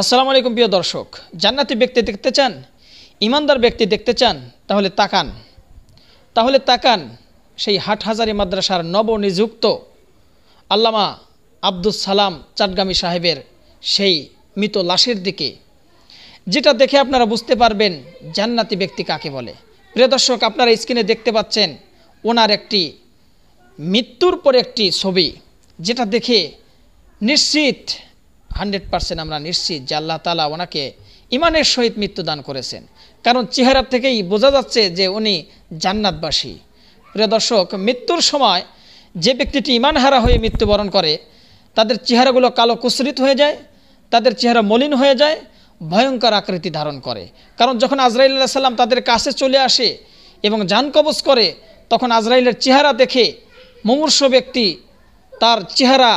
আসসালামু আলাইকুম প্রিয় দর্শক জান্নাতি ব্যক্তি দেখতে চান ইমানদার ব্যক্তি দেখতে চান তাহলে তাকান তাহলে তাকান সেই হাটহাজারি মাদ্রাসার নবনিযুক্ত আল্লামা আব্দুল সালাম চাটগামী সাহেবের সেই মৃত লাশের দিকে যেটা দেখে আপনারা বুঝতে পারবেন জান্নাতি ব্যক্তি কাকে বলে প্রিয় দর্শক আপনারা স্ক্রিনে দেখতে পাচ্ছেন ওনার একটি মৃত্যুর পর একটি ছবি যেটা দেখে নিশ্চিত হান্ড্রেড পার্সেন্ট আমরা নিশ্চিত যে আল্লাহ তালা ওনাকে ইমানের সহিত মৃত্যুদান করেছেন কারণ চেহারা থেকেই বোঝা যাচ্ছে যে উনি জান্নাতবাসী প্রিয় দর্শক মৃত্যুর সময় যে ব্যক্তিটি ইমানহারা হয়ে মৃত্যুবরণ করে তাদের চেহারাগুলো কালো কুসরিত হয়ে যায় তাদের চেহারা মলিন হয়ে যায় ভয়ঙ্কর আকৃতি ধারণ করে কারণ যখন আজরাইল আল্লাহ সাল্লাম তাদের কাছে চলে আসে এবং যান কবচ করে তখন আজরাইলের চেহারা দেখে মুমূর্ষ ব্যক্তি তার চেহারা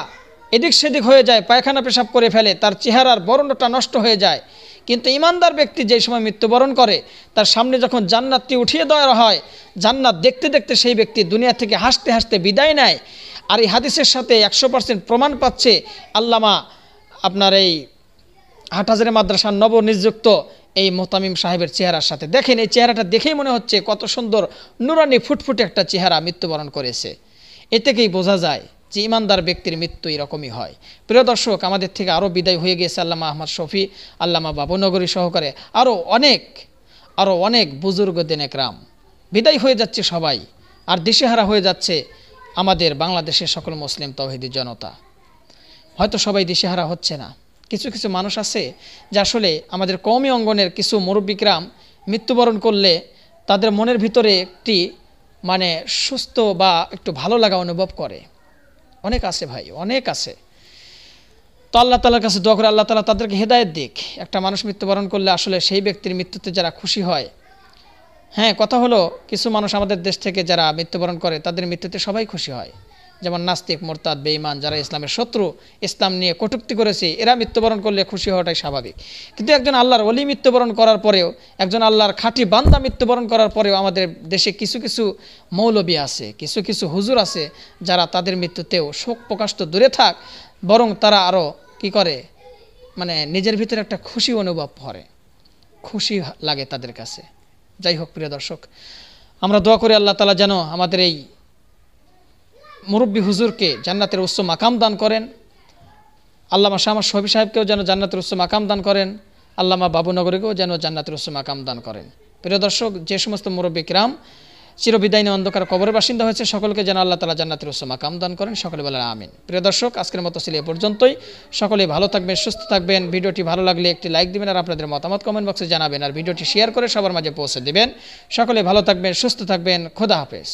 এদিক সেদিক হয়ে যায় পায়খানা পেশাব করে ফেলে তার চেহারার বরণটা নষ্ট হয়ে যায় কিন্তু ইমানদার ব্যক্তি যেই সময় মৃত্যুবরণ করে তার সামনে যখন জান্নাতটি উঠিয়ে দেওয়া হয় জান্নাত দেখতে দেখতে সেই ব্যক্তি দুনিয়া থেকে হাসতে হাসতে বিদায় নেয় আর এই হাদিসের সাথে একশো পার্সেন্ট প্রমাণ পাচ্ছে আল্লামা আপনার এই হাটহাজারে মাদ্রাসার নবনিযুক্ত এই মোতামিম সাহেবের চেহারার সাথে দেখেন এই চেহারাটা দেখেই মনে হচ্ছে কত সুন্দর নুরানি ফুটফুটে একটা চেহারা মৃত্যুবরণ করেছে এ থেকেই বোঝা যায় যে ইমানদার ব্যক্তির মৃত্যু এরকমই হয় প্রিয় দর্শক আমাদের থেকে আরও বিদায় হয়ে গিয়েছে আল্লামা আহমদ শফি আল্লামা বাবুনগরী সহকারে আরও অনেক আরও অনেক বুজুর্গ দিনেকরাম বিদায় হয়ে যাচ্ছে সবাই আর দিশেহারা হয়ে যাচ্ছে আমাদের বাংলাদেশের সকল মুসলিম তহিদি জনতা হয়তো সবাই দিশেহারা হচ্ছে না কিছু কিছু মানুষ আছে যে আসলে আমাদের কৌমি অঙ্গনের কিছু মুরব্বিকরাম মৃত্যুবরণ করলে তাদের মনের ভিতরে একটি মানে সুস্থ বা একটু ভালো লাগা অনুভব করে অনেক আছে ভাই অনেক আছে তো আল্লাহ তালার কাছে দোয়া করে আল্লাহ তালা তাদেরকে হেদায়ত দিক একটা মানুষ মৃত্যুবরণ করলে আসলে সেই ব্যক্তির মৃত্যুতে যারা খুশি হয় হ্যাঁ কথা হলো কিছু মানুষ আমাদের দেশ থেকে যারা মৃত্যুবরণ করে তাদের মৃত্যুতে সবাই খুশি হয় যেমন নাস্তিক মোরতাদ বেঈমান যারা ইসলামের শত্রু ইসলাম নিয়ে কটুক্তি করেছে এরা মৃত্যুবরণ করলে খুশি হওয়াটাই স্বাভাবিক কিন্তু একজন আল্লাহর অলি মৃত্যুবরণ করার পরেও একজন আল্লাহর খাঁটি বান্দা মৃত্যুবরণ করার পরেও আমাদের দেশে কিছু কিছু মৌলবী আছে কিছু কিছু হুজুর আছে যারা তাদের মৃত্যুতেও শোক প্রকাশ তো দূরে থাক বরং তারা আরও কি করে মানে নিজের ভিতরে একটা খুশি অনুভব করে খুশি লাগে তাদের কাছে যাই হোক প্রিয় দর্শক আমরা দোয়া করি আল্লাহ তালা যেন আমাদের এই মুরব্বী হুজুরকে জান্নাতের উচ্চ মাকাম দান করেন আল্লামা শামা শহী সাহেবকেও যেন জান্নাতের উচ্চ মাকাম দান করেন আল্লামা বাবুনগরীকেও যেন জান্নাতের উচ্চ মাকাম দান করেন প্রিয় দর্শক যে সমস্ত মুরব্বী কিরাম চিরবিদায়ী অন্ধকার কবরের বাসিন্দা হয়েছে সকলকে যেন আল্লাহ তালা জান্নাতের মাকাম দান করেন সকলে বলেন আমিন প্রিয় দর্শক আজকের মতো ছিল এ পর্যন্তই সকলে ভালো থাকবেন সুস্থ থাকবেন ভিডিওটি ভালো লাগলে একটি লাইক দিবেন আর আপনাদের মতামত কমেন্ট বক্সে জানাবেন আর ভিডিওটি শেয়ার করে সবার মাঝে পৌঁছে দেবেন সকলে ভালো থাকবেন সুস্থ থাকবেন খোদা হাফেজ